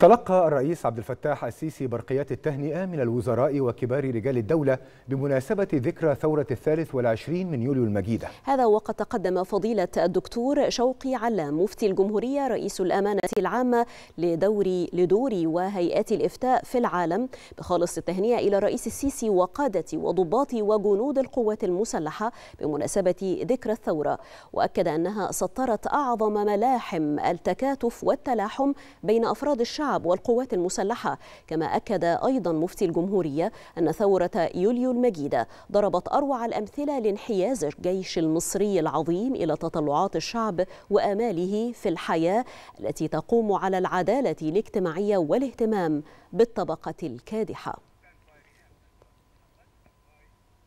تلقى الرئيس عبد الفتاح السيسي برقيات التهنئة من الوزراء وكبار رجال الدولة بمناسبة ذكرى ثورة الثالث والعشرين من يوليو المجيدة هذا وقد تقدم فضيلة الدكتور شوقي علام مفتي الجمهورية رئيس الأمانة العامة لدور لدور وهيئات الإفتاء في العالم بخالص التهنئة إلى الرئيس السيسي وقادة وضباط وجنود القوات المسلحة بمناسبة ذكرى الثورة وأكد أنها سطرت أعظم ملاحم التكاتف والتلاحم بين أفراد الشعب الشعب والقوات المسلحة كما أكد أيضا مفتي الجمهورية أن ثورة يوليو المجيدة ضربت أروع الأمثلة لانحياز الجيش المصري العظيم إلى تطلعات الشعب وآماله في الحياة التي تقوم على العدالة الاجتماعية والاهتمام بالطبقة الكادحة